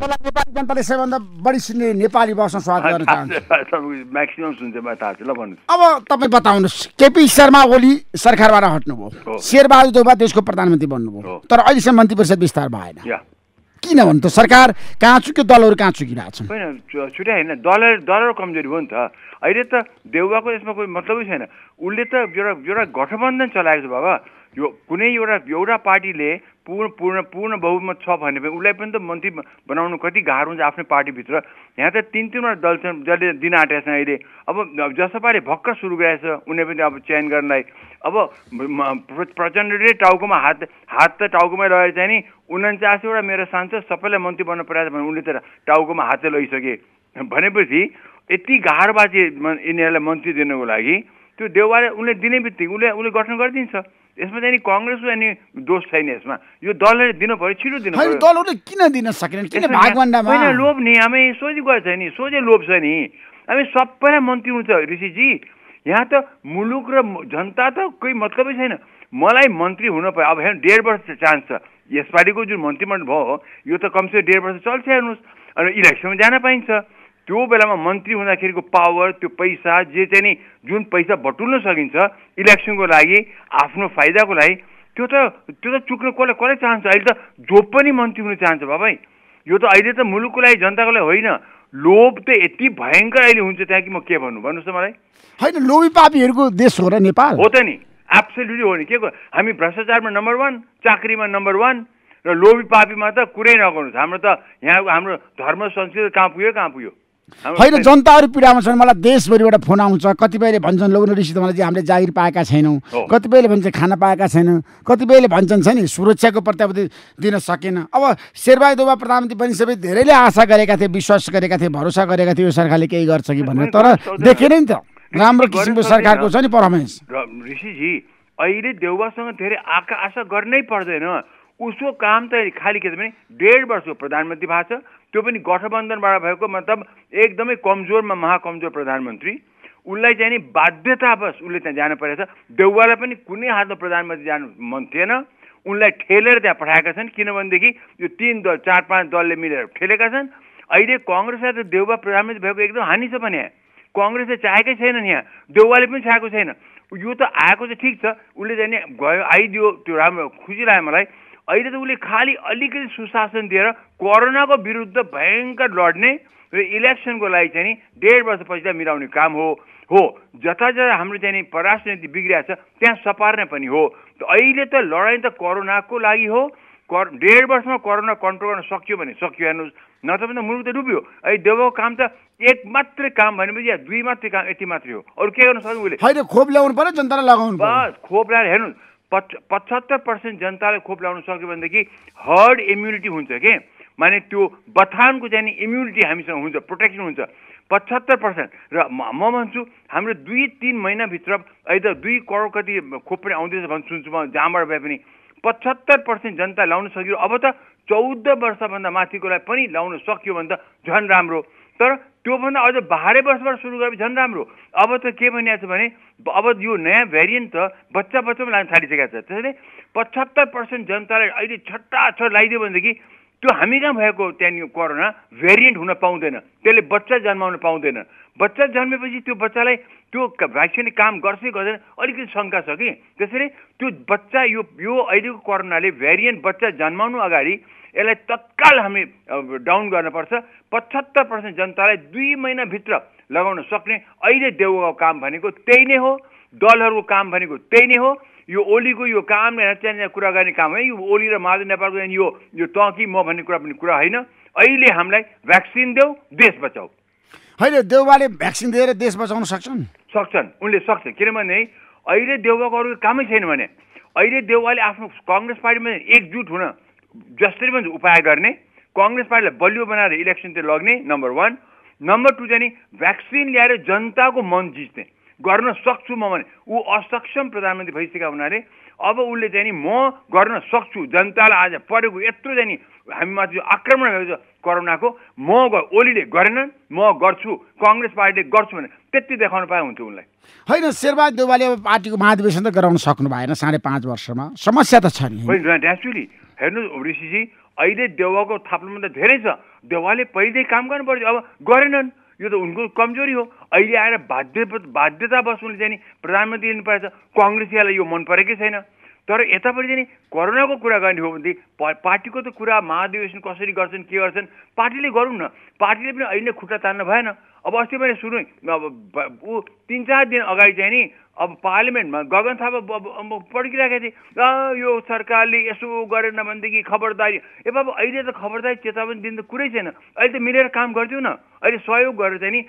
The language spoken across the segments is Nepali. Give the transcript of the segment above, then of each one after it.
तपाईँलाई नेपाली जनताले सबैभन्दा बढी सुन्ने नेपाली भाषामा स्वागत गर्न चाहन्छु अब तपाईँ बताउनुहोस् केपी शर्मा ओली सरकारबाट हट्नुभयो शेरबहादुर देउबा देशको प्रधानमन्त्री बन्नुभयो तर अहिलेसम्म मन्त्री परिषद विस्तार भएन किन भन्नु त सरकार कहाँ चुक्यो दलहरू कहाँ चुकिरहेको छैन छुट्या होइन दल दलहरू कमजोरी हो नि त अहिले त देउवाको यसमा कोही मतलबै छैन उसले त एउटा एउटा गठबन्धन चलाएको छ बाबा यो कुनै एउटा एउटा पार्टीले पूर्ण पूर्ण पूर्ण बहुमत छ भने पनि उसलाई पनि त मन्त्री बनाउनु कति गाह्रो हुन्छ आफ्नै पार्टीभित्र यहाँ त तिन तिनवटा दल छन् जसले दिन आँटेका छन् अहिले अब जसपाले भर्खर सुरु गरेछ उनी पनि अब चयन गर्नलाई अब प्रचण्डले टाउकोमा हात हात त टाउकोमै रहेछ नि उन्चासीवटा मेरो सांसद सबैलाई मन्त्री बन्न प्रयास भने उनले त टाउकोमा हात चाहिँ लैसके भनेपछि यति गाह्रो बाजे यिनीहरूलाई मन्त्री दिनुको लागि त्यो देउवाले उसले दिने बित्तिकै उसले उसले गठन गरिदिन्छ यसमा चाहिँ नि कङ्ग्रेसको अनि दोष छैन यसमा यो दलले दिनु पऱ्यो छिटो दिनु दलहरूले किन दिन सकेन किन होइन लोभ नि हामी सोझी छ नि सोझै लोभ छ नि हामी सबैलाई मन्त्री हुन्छ ऋषिजी यहाँ त मुलुक र जनता त कोही मतलबै छैन मलाई मन्त्री हुन पऱ्यो अब हेर्नु डेढ वर्ष चान्स छ यसपालिको जुन मन्त्रीमण्डल भयो यो त कमसेकम डेढ वर्ष चल्छ हेर्नुहोस् अनि इलेक्सनमा जान पाइन्छ त्यो बेलामा मन्त्री हुँदाखेरिको पावर त्यो पैसा जे चाहिँ नि जुन पैसा बटुल्न सकिन्छ इलेक्सनको लागि आफ्नो फाइदाको लागि त्यो त त्यो त चुक्न कसले कसले चाहन्छ अहिले त जो पनि मन्त्री हुन चाहन्छ बाबा यो त अहिले त मुलुकको लागि जनताको लागि होइन लोभ त यति भयङ्कर अहिले हुन्छ त्यहाँ कि म के भन्नु भन्नुहोस् त मलाई होइन लोभी पापीहरूको देश हो र नेपाल हो त नि एब्सोल्युटली हो नि के हामी भ्रष्टाचारमा नम्बर वान चाकरीमा नम्बर वान र लोभी पापीमा त कुरै नगर्नुहोस् हाम्रो त यहाँ हाम्रो धर्म संस्कृति कहाँ पुग्यो कहाँ पुग्यो होइन जनताहरू पीडामा छन् मलाई देशभरिबाट फोन आउँछ कतिपयले भन्छन् लोग्न ऋषि तपाईँलाई हामीले जागिर पाएका छैनौँ कतिपयले भन्छ खाना पाएका छैनौँ कतिपयले भन्छन् छ नि सुरक्षाको प्रत्याभूति दिन सकेन अब शेरबहादुरबा प्रधानमन्त्री पनि सबै धेरैले आशा गरेका थिए विश्वास गरेका थिए भरोसा गरेका थिए यो सरकारले केही गर्छ कि भनेर तर देखेन नि त राम्रो किसिमको सरकारको छ नि परमेश ऋषिजी अहिले देउबासँग धेरै आशा गर्नै पर्दैन उसको काम त खालि के छ भने डेढ वर्षको प्रधानमन्त्री भएको छ त्यो पनि गठबन्धनबाट भएको मतलब एकदमै कमजोरमा महाकमजोर प्रधानमन्त्री उसलाई चाहिँ नि बाध्यतावश उसले त्यहाँ जानु परेको छ देउवालाई पनि कुनै हातमा प्रधानमन्त्री जानु मन थिएन उनलाई ठेलेर त्यहाँ पठाएका छन् किनभनेदेखि यो तिन दल चार पाँच दलले मिलेर ठेलेका छन् अहिले कङ्ग्रेसलाई त देउवा प्रधानमन्त्री भएको एकदम हानि छ भने यहाँ कङ्ग्रेसले चाहेकै छैनन् यहाँ देउवाले पनि चाहेको छैन यो त आएको चाहिँ ठिक छ उसले चाहिँ नि गयो आइदियो त्यो राम्रो खुसी लाग्यो मलाई अहिले त उसले खालि अलिकति सुशासन दिएर कोरोनाको विरुद्ध भयङ्कर लड्ने र इलेक्सनको लागि चाहिँ नि डेढ वर्षपछि त मिलाउने काम हो हो जता जता हाम्रो चाहिँ परराष्ट्र नीति बिग्रिरहेको छ त्यहाँ सपार्ने पनि हो अहिले त लडाइँ त कोरोनाको लागि हो कर डेढ वर्षमा कोरोना कन्ट्रोल गर्न सकियो भने सकियो हेर्नुहोस् नत्र भने त मुलुक त डुब्यो अहिले देवको काम त एक मात्रै काम भनेपछि या दुई मात्रै काम यति मात्रै हो अरू के गर्नु सक्नु उसले होइन खोप ल्याउनु पर्यो जनतालाई लगाउनु बस खोप ल्याएर हेर्नुहोस् पच पचहत्तर पर्सेन्ट जनताले खोप लाउन सक्यो भनेदेखि हर्ड इम्युनिटी हुन्छ के माने त्यो बथानको चाहिँ इम्युनिटी हामीसँग हुन्छ प्रोटेक्सन हुन्छ पचहत्तर पर्सेन्ट र म भन्छु हाम्रो दुई तिन महिनाभित्र अहिले दुई करोड कति खोप पनि आउँदैछ भन्नु सुन्छु म जहाँबाट भए पनि पचहत्तर पर्सेन्ट जनता लाउन सकियो अब त चौध वर्षभन्दा माथिकोलाई पनि लाउन सकियो भने त झन् राम्रो तर त्योभन्दा अझ बाह्रै वर्षबाट सुरु गरे झन् राम्रो अब त के भनिएको छ भने अब यो नयाँ भेरिएन्ट त बच्चा बच्चामा लान थालिसकेको छ त्यसैले पचहत्तर पर्सेन्ट जनतालाई अहिले छट्टा छ लगाइदियो भनेदेखि त्यो हामी कहाँ भएको त्यहाँनिर कोरोना भेरिएन्ट हुन पाउँदैन त्यसले बच्चा जन्माउन पाउँदैन बच्चा जन्मेपछि त्यो बच्चालाई त्यो भ्याक्सिन काम गर्छ कि गर्दैन अलिकति शङ्का छ कि त्यसैले त्यो बच्चा यो यो अहिलेको कोरोनाले भेरिएन्ट बच्चा जन्माउनु अगाडि यसलाई तत्काल हामी डाउन गर्नुपर्छ पचहत्तर पर्सेन्ट जनतालाई दुई महिनाभित्र लगाउन सक्ने अहिले देउको काम भनेको त्यही नै हो दलहरूको काम भनेको त्यही नै हो यो ओलीको यो काम त्यहाँनिर कुरा गर्ने काम है यो ओली र महाजन नेपालको यो यो त म भन्ने कुरा पनि कुरा होइन अहिले हामीलाई भ्याक्सिन देऊ देश बचाऊ होइन देउबाले भ्याक्सिन दिएर देश बचाउन सक्छन् सक्छन् उनले सक्छ किनभने अहिले देउवाको कामै छैन भने अहिले देउबाले आफ्नो कङ्ग्रेस पार्टीमा एकजुट हुन जसरी पनि उपाय गर्ने कङ्ग्रेस पार्टीलाई बलियो बनाएर इलेक्सनतिर लग्ने नम्बर वान नम्बर टू चाहिँ नि भ्याक्सिन ल्याएर जनताको मन जित्ने गर्न सक्छु म भने ऊ असक्षम प्रधानमन्त्री भइसकेका हुनाले अब उसले चाहिँ नि म गर्न सक्छु जनतालाई आज परेको यत्रो चाहिँ नि हामीमाथि जो आक्रमण भएको छ कोरोनाको म ओलीले गरेनन् म गर्छु कङ्ग्रेस पार्टीले गर्छु भने त्यति देखाउनु पाए हुन्थ्यो उनलाई होइन शेरबहादुर देवालले अब पार्टीको महाधिवेशन त गराउन सक्नु भएन साढे पाँच वर्षमा समस्या त छ नि हेर्नु ऋषिजी अहिले देवाको थाप्नुमा त धेरै छ देवाले पहिल्यै काम गर्नु पर्थ्यो अब गरेनन् यो त उनको कमजोरी हो अहिले आएर बाध्य बाध्यता बस्नुले चाहिँ प्रधानमन्त्री लिनुपर्छ कङ्ग्रेसीहरूलाई यो मन परेकै छैन तर यतापट्टि चाहिँ नि कोरोनाको कुरा गर्ने हो भनेदेखि पार्टीको त कुरा महाधिवेशन कसरी गर्छन् के गर्छन् पार्टीले गरौँ न पार्टीले पनि अहिले खुट्टा तान्न भएन अब अस्ति मैले सुरु अब ऊ तिन चार दिन अगाडि चाहिँ नि अब पार्लिमेन्टमा गगन थापा पड्किरहेको थिएँ र यो सरकारले यसो गरेन भनेदेखि खबरदारी ए बाबु अहिले त खबरदारी चेतावनी दिनु त कुरै छैन अहिले त मिलेर काम गरिदिउँ न अहिले सहयोग गरेर चाहिँ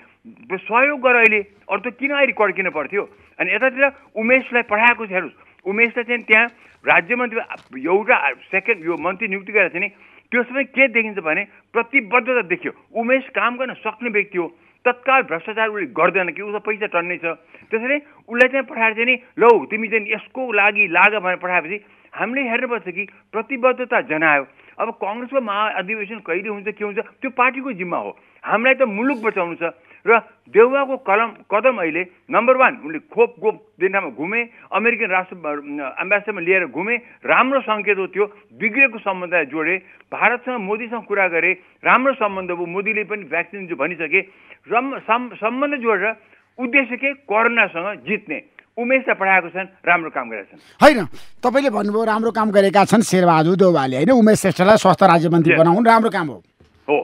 नि सहयोग गर अहिले अरू त किन अहिले कड्किन पर्थ्यो अनि यतातिर उमेशलाई पठाएको छ हेर्नुहोस् उमेशलाई चाहिँ त्यहाँ राज्य मन्त्री एउटा सेकेन्ड यो मन्त्री नियुक्ति गरेर चाहिँ नि त्यसमा के देखिन्छ भने प्रतिबद्धता देखियो उमेश काम गर्न सक्ने व्यक्ति हो तत्काल भ्रष्टाचार उसले गर्दैन कि उसको पैसा टन्ने छ त्यसैले उसलाई चाहिँ पठाएर चाहिँ नि लौ तिमी चाहिँ यसको लागि लाग भनेर पठाएपछि हामीले हेर्नुपर्छ कि प्रतिबद्धता जनायो अब कङ्ग्रेसको महाअधिवेशन कहिले हुन्छ के हुन्छ त्यो पार्टीको जिम्मा हो हामीलाई त मुलुक बचाउनु छ र देउवाको कलम कदम अहिले नम्बर वान उनले खोप गोप दिनमा घुमे अमेरिकन राष्ट्र एम्बेसडरमा लिएर घुमे राम्रो सङ्केत हो त्यो बिग्रेको सम्बन्धलाई जोडे भारतसँग मोदीसँग कुरा गरे राम्रो सम्बन्ध हो मोदीले पनि भ्याक्सिन जो भनिसके सम्बन्ध जोडेर उद्देश्य के कोरोनासँग जित्ने उमेशले पठाएको छन् राम्रो काम गरेका छन् होइन तपाईँले भन्नुभयो राम्रो काम गरेका छन् शेरबहादुर देउवाले होइन उमेश श्रेष्ठलाई स्वास्थ्य राज्य मन्त्री बनाउनु राम्रो काम हो हो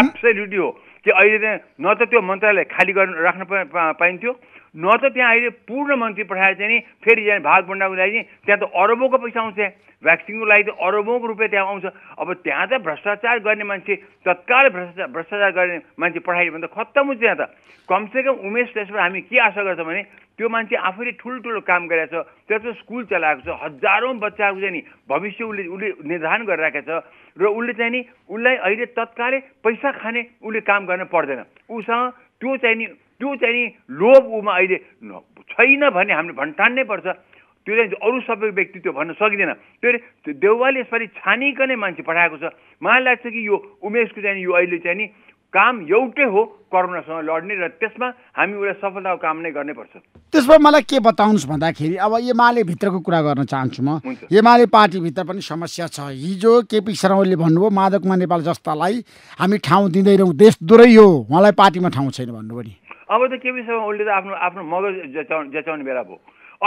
एब्सोल्युटली हो कि अहिले न त त्यो मन्त्रालय खाली गर्नु राख्न पाइन्थ्यो न त त्यहाँ अहिले पूर्ण मन्त्री पठाएर चाहिँ नि फेरि चाहिँ भाग बन्डाको लागि त्यहाँ त अरबौँको पैसा आउँछ भ्याक्सिनको लागि त अरबौँको रुपियाँ त्यहाँ आउँछ अब त्यहाँ त भ्रष्टाचार गर्ने मान्छे तत्काल भ्रष्टाचार भ्रष्टाचार गर्ने मान्छे पठाइयो भने त खत्तम हुन्छ त कमसेकम उमेश त्यसबाट हामी के आशा गर्छौँ भने त्यो मान्छे आफैले ठुल्ठुलो काम गरेको छ त्यसको स्कुल चलाएको छ हजारौँ बच्चाहरूको चाहिँ नि भविष्य उसले उसले निर्धारण गरिरहेको छ र उसले चाहिँ नि उसलाई अहिले तत्कालै पैसा खाने उसले काम गर्न पर्दैन उसँग त्यो चाहिँ नि त्यो चाहिँ लोभ उमा अहिले छैन भने हामीले भन् पर्छ त्यो चाहिँ अरू सबै व्यक्ति त्यो भन्न सकिँदैन त्यो देउवाले यसपालि छानिकनै मान्छे पठाएको छ मलाई लाग्छ कि यो उमेशको चाहिँ यो अहिले चाहिँ नि काम एउटै हो कोरोनासँग लड्ने र त्यसमा हामी एउटा सफलताको काम नै गर्नैपर्छ त्यसमा मलाई के बताउनुहोस् भन्दाखेरि अब एमाले भित्रको कुरा गर्न चाहन्छु म एमाले पार्टीभित्र पनि समस्या छ हिजो केपी शर्मा शर्माले भन्नुभयो कुमार नेपाल जस्तालाई हामी ठाउँ दिँदैनौँ देश दुरै हो उहाँलाई पार्टीमा ठाउँ छैन भन्नुभयो नि अब त के शर्मा उसले त आफ्नो आफ्नो मगज जचाउ जचाउने बेला भयो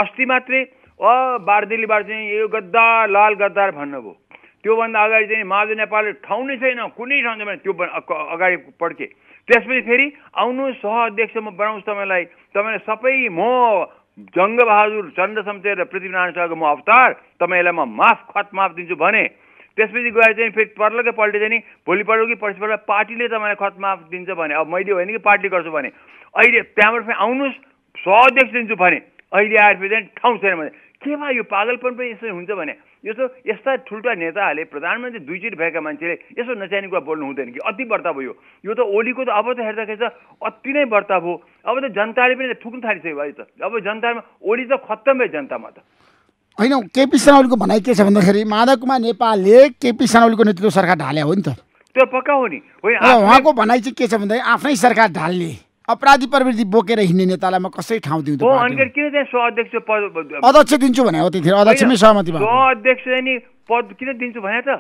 अस्ति मात्रै अ बारदेलीबाट चाहिँ यो गद्दार लाल गद्दार भन्नुभयो त्योभन्दा अगाडि चाहिँ माधव नेपालले ठाउँ नै छैन कुनै ठाउँ छैन त्यो अगाडि पड्के त्यसपछि फेरि आउनु सह अध्यक्ष म बनाउँछु तपाईँलाई तपाईँले सबै म जङ्गबहादुर चन्द्र शमशेर र पृथ्वीनारायण शाहको म अवतार तपाईँलाई म माफ खत माफ दिन्छु भने त्यसपछि गएर चाहिँ फेरि पर्लकैपल्ट चाहिँ भोलिपल्ट कि पर्सिपल्ट पार्टीले त तपाईँलाई खतमाफ दिन्छ भने अब मैले होइन कि पार्टी गर्छु भने अहिले त्यहाँबाट फेरि आउनुहोस् सहअध्यक्ष दिन्छु भने अहिले आएर फेरि चाहिँ ठाउँ छैन भने के भयो यो पागलपन पनि यसरी हुन्छ भने यसो यस्ता ठुल्ठुला नेताहरूले प्रधानमन्त्री दुईचोटि भएका मान्छेले यसो नचाहिने कुरा बोल्नु हुँदैन कि अति व्रत हो यो त ओलीको त अब त हेर्दाखेरि त अति नै बर्ताव हो अब त जनताले पनि थुक्नु थालिसक्यो अहिले त अब जनतामा ओली त खत्तम भयो जनतामा त होइन केपी सनौलीको भनाइ के छ भन्दाखेरि माधव कुमार नेपालले केपी सनौलीको नेतृत्व सरकार ढाल्यो हो नि त त्यो पक्का हो नि उहाँको भनाइ चाहिँ के छ भन्दाखेरि आफ्नै सरकार ढाल्ने अपराधी प्रवृत्ति बोकेर हिँड्ने नेतालाई म कसरी ठाउँ दिउँ अध्यक्ष दिन्छु भने हो त्यतिखेर अध्यक्षमै सहमति भयो अध्यक्ष नि पद किन दिन्छु भने त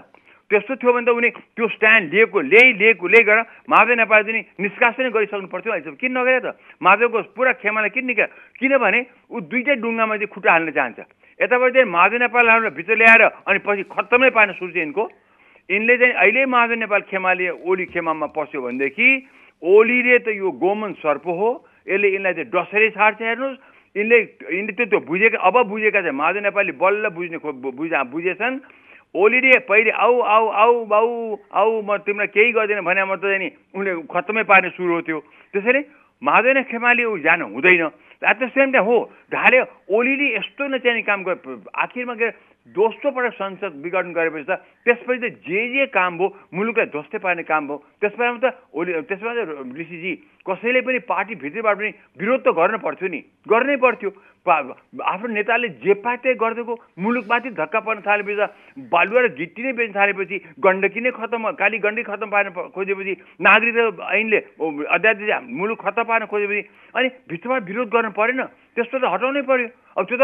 त्यस्तो थियो भने त उनी त्यो स्ट्यान्ड लिएको ल्याइ लिएको ल्याइ गरेर महादेव नेपाल चाहिँ निष्कासन गरिसक्नु पर्थ्यो अहिलेसम्म किन नगरे त महादेवको पुरा खेमालाई किन निका किनभने ऊ दुइटै डुङ्गामा चाहिँ खुट्टा हाल्न चाहन्छ यतापट्टि चाहिँ महाजन नेपालहरूलाई भित्र ल्याएर अनि पछि खत्तमै पाएन यिनको यिनले चाहिँ अहिले महाजन नेपाल खेमाले ओली खेमामा पस्यो भनेदेखि ओलीले त यो गोमन सर्प हो यसले यिनलाई चाहिँ डसेरै छाड्छ हेर्नुहोस् यिनले यिनले त्यो त्यो बुझेका अब बुझेका चाहिँ महाजन नेपाली बल्ल बुझ्ने खो बुझा बुझेछन् ओलीले पहिले आऊ आऊ आऊ बाउ आऊ म तिमीलाई केही गर्दैन भने म त नि उनले खत्तमै पार्ने सुरु हो त्यो त्यसैले महाजन खेमाले ऊ जानु हुँदैन एट द सेम टाइम हो ढाले ओलीले यस्तो नै काम गर् आखिरमा के दोस्रोपल्ट संसद विघटन गरेपछि त त्यसपछि त जे जे काम भयो मुलुकलाई ध्वस्त पार्ने काम भयो त्यसपछि त ओली त्यसमा त ऋषिजी कसैले पनि पार्टी पार्टीभित्रबाट पनि विरोध त गर्न पर्थ्यो नि गर्नै पर्थ्यो आफ्नो नेताले जे पाए त्यही गरिदिएको मुलुकमाथि धक्का पर्न थालेपछि त बालुवा र गिट्टी नै बेच्न थालेपछि गण्डकी नै खत्तम काली गण्डकी खत्तम पार्न खोजेपछि नागरिक ऐनले अध्यादेश मुलुक खत्तम पार्न खोजेपछि अनि भित्रबाट विरोध गर्नु परेन त्यस्तो त हटाउनै पर्यो अब त्यो त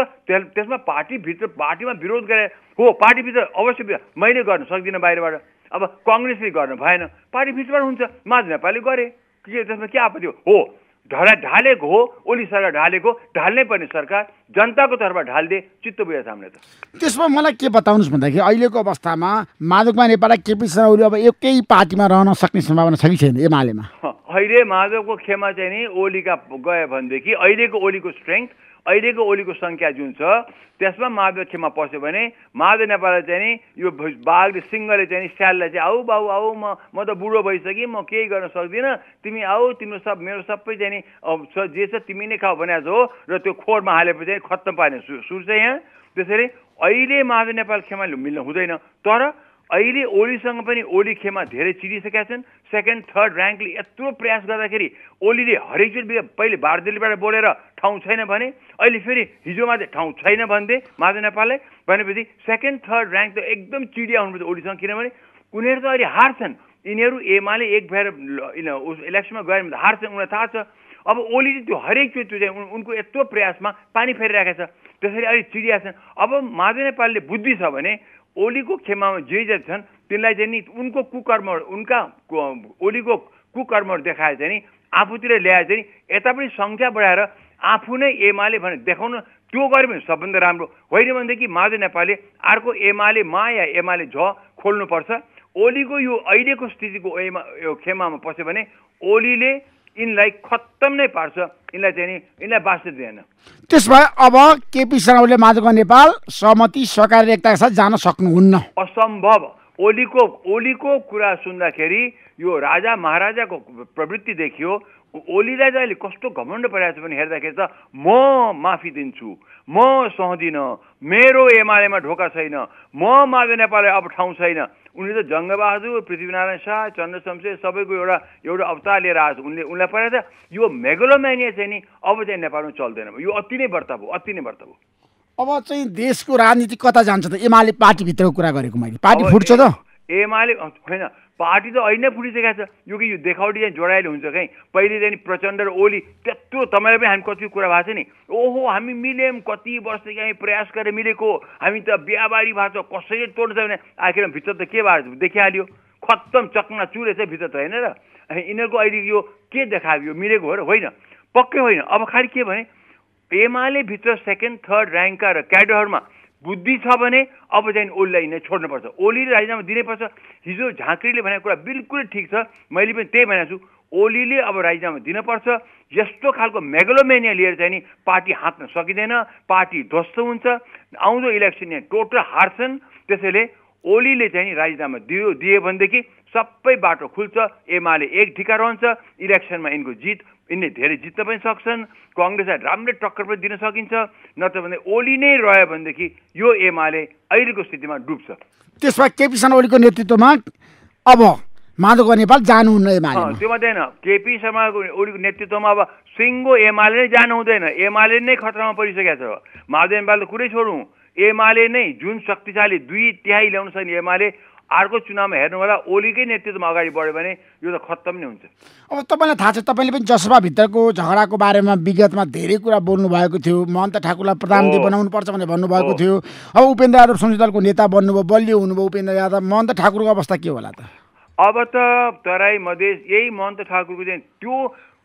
त्यसमा पार्टीभित्र पार्टीमा विरोध गरे हो पार्टीभित्र अवश्य मैले गर्न सक्दिनँ बाहिरबाट अब कङ्ग्रेसले गर्न भएन पार्टीभित्रबाट हुन्छ माझ नेपालले गरे के त्यसमा के आपत्ति हो ढला ढालेको हो ओली सरकार ढालेको ढाल्नै पर्ने सरकार जनताको तर्फ ढालिदिए चित्त बुझ्यो सामने त त्यसमा मलाई के बताउनुहोस् भन्दाखेरि अहिलेको अवस्थामा माधुकमा नेपाल केपी शर्मा ओली अब एकै पार्टीमा रहन सक्ने सम्भावना छ कि छैन एमालेमा अहिले महादेवको खेमा चाहिँ नि ओलीका गयो भनेदेखि अहिलेको ओलीको स्ट्रेङ्थ अहिलेको ओलीको सङ्ख्या जुन छ त्यसमा महादेव खेमा पस्यो भने महादेव नेपाललाई चाहिँ नि यो बाघले सिङ्गले चाहिँ स्यालले चाहिँ आऊ बाउ आऊ म म त बुढो भइसकेँ म केही गर्न सक्दिनँ तिमी आऊ तिम्रो सब मेरो सबै चाहिँ नि जे छ तिमी नै खाऊ भने हो र त्यो खोरमा हालेपछि चाहिँ खत्तम पार्ने सुर चाहिँ यहाँ त्यसरी अहिले महादेव नेपाल खेमा मिल्न हुँदैन तर अहिले ओलीसँग पनि ओली खेमा धेरै चिरिसकेका छन् सेकेन्ड थर्ड ऱ्याङ्कले यत्रो प्रयास गर्दाखेरि ओलीले हरेक हरेकचोटि पहिले भारतीयबाट बोलेर ठाउँ छैन भने अहिले फेरि हिजो चाहिँ ठाउँ छैन भन्थे माधव नेपालले भनेपछि सेकेन्ड थर्ड ऱ्याङ्क त एकदम चिडिया हुनुपर्छ ओलीसँग किनभने उनीहरू त अहिले हार्छन् यिनीहरू एमाले एक भएर इलेक्सनमा गयो भने त हार्छन् उनलाई थाहा छ अब ओलीले त्यो हरेक त्यो चाहिँ उनको यत्रो प्रयासमा पानी फेरिरहेको छ त्यसरी अहिले चिडिया छन् अब माधव नेपालले बुद्धि छ भने ओलीको खेमामा जे जे छन् तिनलाई चाहिँ नि उनको कुकर्म उनका ओलीको कुकर्महरू देखाए चाहिँ नि आफूतिर ल्याए चाहिँ यता पनि सङ्ख्या बढाएर आफू नै एमाले भने देखाउनु त्यो गऱ्यो भने सबभन्दा राम्रो होइन भनेदेखि माधव नेपालले अर्को एमाले माया या एमाले झ खोल्नुपर्छ ओलीको यो अहिलेको स्थितिको एमा यो खेमामा पस्यो भने ओलीले यिनलाई खत्तम नै पार्छ यिनलाई चाहिँ नि यिनलाई बाँच्न दिएन त्यस भए अब केपी शर्माले माझको नेपाल सहमति सरकार एकताका साथ जान सक्नुहुन्न असम्भव ओलीको ओलीको कुरा सुन्दाखेरि यो राजा महाराजाको प्रवृत्ति देखियो ओलीलाई चाहिँ अहिले कस्तो घमण्ड परेको छ भने हेर्दाखेरि त म माफी दिन्छु म सहदिनँ मेरो एमालेमा ढोका छैन म माझ नेपाललाई अब ठाउँ छैन उनले त जङ्गबहादुर पृथ्वीनारायण शाह चन्द्र शमशेर सबैको एउटा एउटा अवतार लिएर आएको छ उनले उनलाई छ यो मेगोलोम्यानिया चाहिँ नि अब चाहिँ नेपालमा चल्दैन यो अति नै व्रत भयो अति नै व्रत भयो अब चाहिँ देशको राजनीति कता जान्छ त एमाले पार्टीभित्रको कुरा गरेको मैले पार्टी फुट्छ त एमाले होइन पार्टी त अहिले नै फुटिसकेको छ यो कि यो देखावटी चाहिँ जोडाइलो हुन्छ कहीँ पहिले चाहिँ प्रचण्ड र ओली त्यो तपाईँलाई पनि हामी कति कुरा भएको छ नि ओहो हामी मिल्यौँ कति वर्षदेखि हामी प्रयास गरेर मिलेको हामी त बिहाबारी भएको छ कसैले तोड्नु छ भने आखिरमा भित्र त के भएको देखिहाल्यो खत्तम चक्ना चुरे चाहिँ भित्र त होइन र यिनीहरूको अहिले यो के देखायो मिलेको हो र होइन पक्कै होइन अब खालि के भने एमाले भित्र सेकेन्ड थर्ड ऱ्याङ्कका र क्याडरहरूमा बुद्धि छ भने अब चाहिँ ओलीलाई यिनीहरू छोड्नुपर्छ ओलीले राजीनामा दिनैपर्छ हिजो झाँक्रीले भनेको कुरा बिल्कुलै ठिक छ मैले पनि त्यही भनेको छु ओलीले अब राजीनामा दिनपर्छ यस्तो खालको मेगलोमेनिया लिएर चाहिँ नि पार्टी हाँक्न सकिँदैन पार्टी ध्वस्त हुन्छ आउँदो इलेक्सन यहाँ टोटल हार्छन् त्यसैले ओलीले चाहिँ राजीनामा दियो दियो भनेदेखि सबै बाटो खुल्छ एमाले एक ढिका रहन्छ इलेक्सनमा यिनको जित यिनले धेरै जित्न पनि सक्छन् कङ्ग्रेसलाई राम्रै टक्कर पनि दिन सकिन्छ नत्र भने ओली नै रह्यो भनेदेखि यो एमाले अहिलेको स्थितिमा डुब्छ त्यसमा केपी शर्मा ओलीको नेतृत्वमा अब माधव नेपाल जानुहुन्न त्यो मात्रै होइन केपी शर्माको ओलीको नेतृत्वमा अब सिङ्गो एमाले नै जानु हुँदैन एमाले नै खतरामा परिसकेको छ माधव नेपाल कुरै छोडौँ एमाले नै जुन शक्तिशाली दुई तिहाई ल्याउन सक्ने एमाले अर्को चुनावमा हेर्नु होला ओलीकै नेतृत्वमा अगाडि बढ्यो भने यो त खत्तम नै हुन्छ अब तपाईँलाई थाहा छ तपाईँले पनि जसपाभित्रको झगडाको बारेमा विगतमा धेरै कुरा बोल्नु भएको थियो महन्त ठाकुरलाई प्रधानमन्त्री बनाउनुपर्छ भनेर भन्नुभएको थियो अब उपेन्द्र यादव संयुक्त दलको नेता बन्नुभयो बलियो हुनुभयो उपेन्द्र यादव महन्त ठाकुरको अवस्था के होला त अब त तराई मधेस यही महन्त ठाकुरको चाहिँ त्यो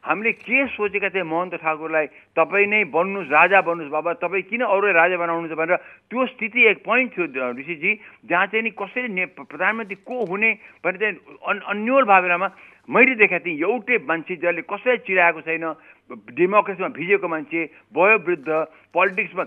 हामीले के सोचेका थियौँ महन्त ठाकुरलाई तपाईँ नै बन्नुहोस् राजा बन्नुहोस् बाबा तपाईँ किन अरूलाई राजा बनाउनुहुन्छ भनेर त्यो स्थिति एक पोइन्ट थियो ऋषिजी जहाँ चाहिँ नि कसरी ने प्रधानमन्त्री को हुने भनेर चाहिँ अन्यल भावनामा मैले देखाएको थिएँ एउटै मान्छे जसले कसैलाई चिराएको छैन डेमोक्रेसीमा भिजेको मान्छे वयोवृद्ध पोलिटिक्समा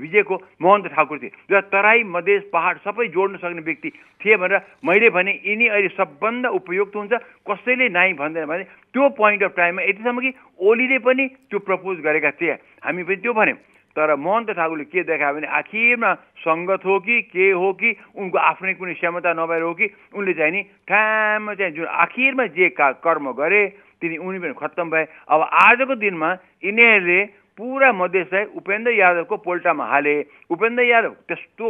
भिजेको महन्त ठाकुर थिए र तराई मधेस पहाड सबै जोड्न सक्ने व्यक्ति थिए भनेर मैले भने यिनी अहिले सबभन्दा उपयुक्त हुन्छ कसैले नाइ भन्दैन भने त्यो पोइन्ट अफ टाइममा यतिसम्म कि ओलीले पनि त्यो प्रपोज गरेका थिए हामी पनि त्यो भन्यौँ तर महन्त ठाकुरले के देखायो भने आखिरमा सङ्गत हो कि के हो कि उनको आफ्नै कुनै क्षमता नभएर हो कि उनले चाहिँ नि टाइममा चाहिँ जुन आखिरमा जे का कर्म गरे तिनी उनी पनि खत्तम भए अब आजको दिनमा यिनीहरूले पुरा मधेसलाई उपेन्द्र यादवको पोल्टामा हाले उपेन्द्र यादव त्यस्तो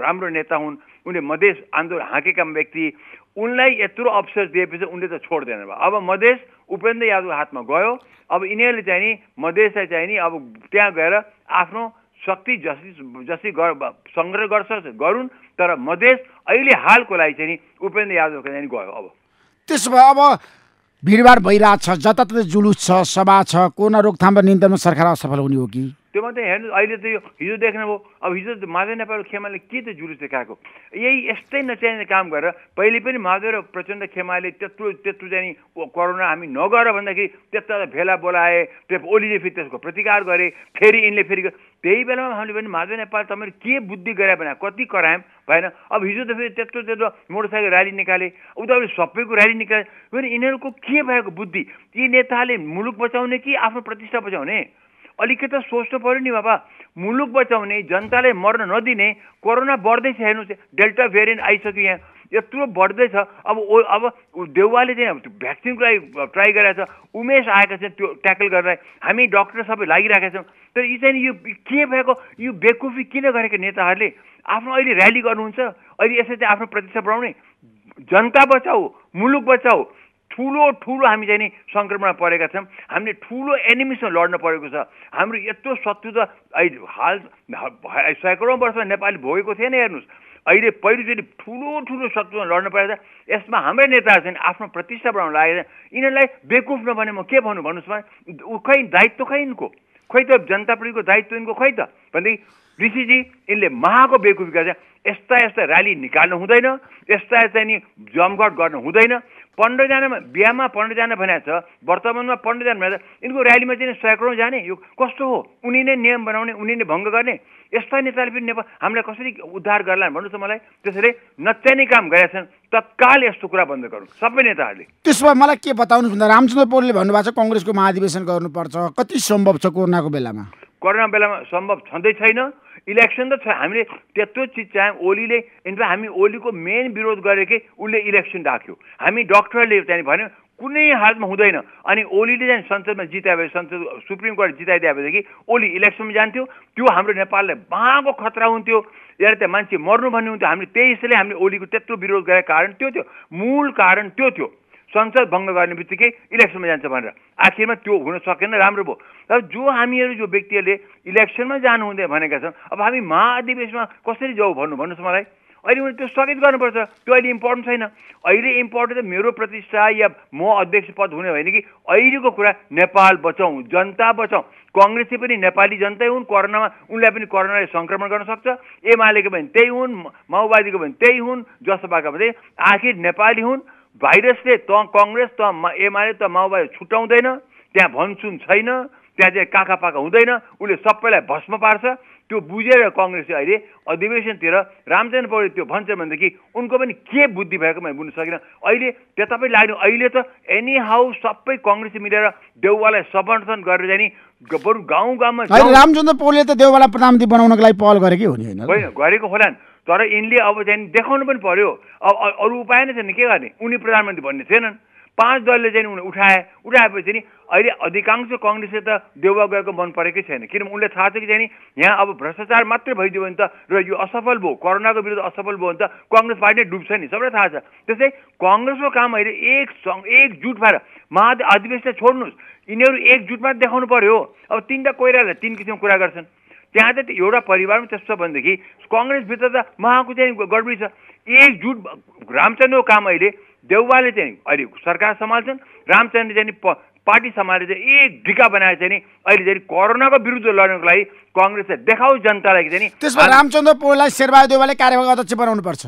राम्रो नेता हुन् उनले मधेस आन्दोलन हाँकेका व्यक्ति उनलाई यत्रो अवसर दिएपछि उनले त छोड्दैन भयो अब मधेस उपेन्द्र यादवको हातमा गयो अब यिनीहरूले चाहिँ नि मधेसलाई चाहिँ नि अब त्यहाँ गएर आफ्नो शक्ति जसरी जसरी सङ्ग्रह गर्छ गरून् तर मधेस अहिले हालको लागि चाहिँ नि उपेन्द्र यादवको चाहिँ गयो अब त्यसो भए अब भिडभाड भइरहेछ जताततै जुलुस छ सभा छ कोरोना रोकथाम र नियन्त्रणमा सरकार असफल हुने हो कि त्यो मात्रै हेर्नु अहिले त यो हिजो देख्नुभयो अब हिजो त माधव नेपाल खेमाले के त जुलुस देखाएको यही यस्तै नचाहिने काम गरेर पहिले पनि माधव र प्रचण्ड खेमाले त्यत्रो त्यत्रो चाहिँ कोरोना हामी नगर भन्दाखेरि त्यत्रो भेला बोलाए त्यो ओलीले फेरि त्यसको प्रतिकार गरे फेरि यिनले फेरि त्यही बेलामा हामीले पनि माधव नेपाल तपाईँले के बुद्धि गरे भने कति करायौँ भएन अब हिजो त फेरि त्यत्रो त्यत्रो मोटरसाइकल ऱ्याली निकाले उनीहरूले सबैको ऱ्याली निकाले फेरि यिनीहरूको के भएको बुद्धि यी नेताले मुलुक बचाउने कि आफ्नो प्रतिष्ठा बचाउने अलिकति त सोच्नु पऱ्यो नि बाबा मुलुक बचाउने जनताले मर्न नदिने कोरोना बढ्दैछ हेर्नुहोस् डेल्टा भेरिएन्ट आइसक्यो यहाँ यत्रो बढ्दैछ अब ओ अब देउवाले चाहिँ भ्याक्सिनको लागि ट्राई गरेको छ उमेश आएका छन् त्यो ट्याकल गरेर हामी डक्टर सबै लागिरहेका छौँ तर यी चाहिँ यो के भएको यो बेकुफी किन गरेको नेताहरूले आफ्नो अहिले ऱ्याली गर्नुहुन्छ अहिले यसरी चाहिँ आफ्नो प्रतिष्ठा बढाउने जनता बचाऊ मुलुक बचाऊ ठुलो ठुलो हामी चाहिँ नि सङ्क्रमणमा परेका छौँ हामीले ठुलो एनिमिसमा लड्न परेको छ हाम्रो यत्रो शत्रु त अहिले हाल सैकडौँ वर्षमा नेपाली भोगेको थिएन हेर्नुहोस् अहिले पहिलोचोटि ठुलो ठुलो शत्रुमा लड्नु परेको छ यसमा हाम्रै नेताहरू चाहिँ आफ्नो प्रतिष्ठा बनाउन छ यिनीहरूलाई बेकुफ नभने म के भन्नु भन्नुहोस् भने खै दायित्व खै यिनको खै त जनताप्रतिको दायित्व यिनको खै त भनेदेखि ऋषिजी यिनले महाको बेकुफी गर्छ यस्ता यस्ता र्याली निकाल्नु हुँदैन यस्ता यस्ता नि जमघट गर्नु हुँदैन पन्ध्रजना बिहामा पन्ध्रजना भनेको छ वर्तमानमा पन्ध्रजना भनेको छ यिनको ऱ्यालीमा चाहिँ सयकौँ जाने यो कस्तो हो उनी नै नियम बनाउने उनी नै भङ्ग गर्ने यस्ता नेताले पनि नेपाल हामीलाई कसरी उद्धार गर्ला भन्नुहोस् त मलाई त्यसैले नच्याने काम गरेका छन् तत्काल यस्तो कुरा बन्द गरौँ सबै नेताहरूले त्यसो भए मलाई के बताउनु भन्दा रामचन्द्र पौडेलले भन्नुभएको छ कङ्ग्रेसको महाधिवेशन गर्नुपर्छ कति सम्भव छ कोरोनाको बेलामा कोरोना बेलामा सम्भव छँदै छैन इलेक्सन त छ हामीले त्यत्रो चिज चाहे ओलीले इनफ्याक्ट हामी ओलीको मेन विरोध गरेकै कि उसले इलेक्सन राख्यो हामी डक्टरले त्यहाँदेखि भन्यो कुनै हालतमा हुँदैन अनि ओलीले चाहिँ संसदमा जितायो भने संसद सुप्रिम कोर्ट जिताइदियो भनेदेखि ओली इलेक्सनमा जान्थ्यो त्यो हाम्रो नेपाललाई बाँको खतरा हुन्थ्यो या त्यहाँ मान्छे मर्नु भन्ने हुन्थ्यो हामीले त्यही हिसाबले हामीले ओलीको त्यत्रो विरोध गरेको कारण त्यो थियो मूल कारण त्यो थियो संसद भङ्ग गर्ने बित्तिकै इलेक्सनमा जान्छ भनेर आखिरमा त्यो हुन सकेन राम्रो भयो तर जो हामीहरू जो व्यक्तिहरूले इलेक्सनमा जानु हुँदैन भनेका छन् अब हामी महाधिवेशनमा कसरी जाउँ भन्नु भन्नुहोस् मलाई अहिले उनीहरू त्यो स्थगित गर्नुपर्छ त्यो अहिले इम्पोर्टेन्ट छैन अहिले इम्पोर्टेन्ट मेरो प्रतिष्ठा या म अध्यक्ष पद हुने होइन कि अहिलेको कुरा नेपाल बचाउँ जनता बचाउँ कङ्ग्रेसले पनि नेपाली जनतै हुन् कोरोनामा उनलाई पनि कोरोनाले सङ्क्रमण गर्न सक्छ एमालेको पनि त्यही हुन् माओवादीको पनि त्यही हुन् जसपाको पनि आखिर नेपाली हुन् भाइरसले त कङ्ग्रेस त एमाले त माओवादी छुट्याउँदैन त्यहाँ भनसुन छैन त्यहाँ चाहिँ काका पाका हुँदैन उसले सबैलाई भस्म पार्छ त्यो बुझेर कङ्ग्रेसले अहिले अधिवेशनतिर रामचन्द्र पौडेल त्यो भन्छ भनेदेखि उनको पनि के बुद्धि भएको मैले बुझ्न सकिनँ अहिले त्यता पनि लाग्यो अहिले त एनी हाउ सबै कङ्ग्रेस मिलेर देउवालाई समर्थन गरेर जाने बरु गाउँ गाउँमा रामचन्द्र पौडेलले त देउवालाई प्रधानमन्त्री बनाउनको लागि पहल गरेकै हुने होइन गरेको होला नि तर यिनले अब चाहिँ देखाउनु पनि पर्यो अब अरू उपाय नै छैन के गर्ने उनी प्रधानमन्त्री भन्ने थिएनन् पाँच दलले चाहिँ उनी उठाए उठाएपछि नि अहिले अधिकांश कङ्ग्रेसले त देउवा गएको मन परेकै छैन किनभने उनले थाहा छ कि चाहिँ यहाँ अब भ्रष्टाचार मात्रै भइदियो भने त र यो असफल भयो कोरोनाको विरुद्ध असफल भयो भने त कङ्ग्रेस पार्टी नै डुब्छ नि सबैलाई थाहा छ त्यसै कङ्ग्रेसको काम अहिले एक एकजुट भएर महा अधिवेशन छोड्नुहोस् यिनीहरू एकजुटमा देखाउनु पर्यो अब तिनवटा कोइराले तिन किसिमको कुरा गर्छन् त्यहाँ त एउटा परिवारमा त्यस्तो छ भनेदेखि कङ्ग्रेसभित्र त उहाँको चाहिँ गडबडी छ एकजुट रामचन्द्रको काम अहिले देउवाले चाहिँ अहिले सरकार सम्हाल्छन् रामचन्द्रले चाहिँ प पार्टी सम्हालेर चाहिँ एक ढिका बनाएर चाहिँ नि अहिले चाहिँ कोरोनाको विरुद्ध लड्नको लागि कङ्ग्रेसले देखाउ जनतालाई चाहिँ त्यसमा रामचन्द्र पौडेललाई शेरबहादुर देउवाले कार्यवाहक अध्यक्ष बनाउनु पर्छ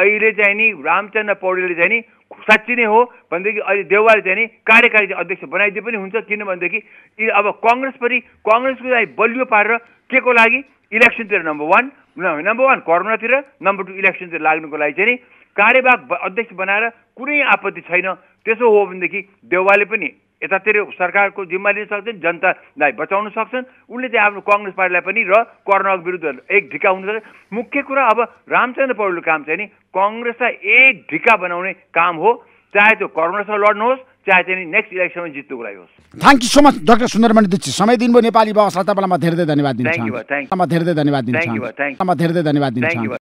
अहिले चाहिँ नि रामचन्द्र पौडेलले चाहिँ नि साँच्ची नै हो भनेदेखि अहिले देउवाले चाहिँ नि कार्यकारी अध्यक्ष बनाइदिए पनि हुन्छ किनभनेदेखि अब कङ्ग्रेस पनि कङ्ग्रेसको लागि बलियो पारेर के को लागि इलेक्सनतिर नम्बर वान नम्बर वान कोरोनातिर नम्बर टू इलेक्सनतिर लाग्नुको लागि चाहिँ नि कार्यवाहक अध्यक्ष बनाएर कुनै आपत्ति छैन त्यसो हो भनेदेखि देउवाले पनि यतातिर सरकारको जिम्मा लिन सक्छन् जनतालाई बचाउन सक्छन् उनले चाहिँ आफ्नो कङ्ग्रेस पार्टीलाई पनि र कर्णाल विरुद्ध एक ढिका हुन सक्छ मुख्य कुरा अब रामचन्द्र पौडेलको काम चाहिँ नि कङ्ग्रेसलाई एक ढिका बनाउने काम हो चाहे त्यो कर्णासँग लड्नुहोस् चाहे चाहिँ नेक्स्ट इलेक्सनमा जित्नुको लागि होस् thank you so much doctor Sundarmani Dixit समय दिनुभयो नेपाली सर तपाईँलाई म धेरै धेरै धन्यवाद दिन्छु थ्याङ्क धन्यवाद दिन्छु धेरै धन्यवाद दिन्छु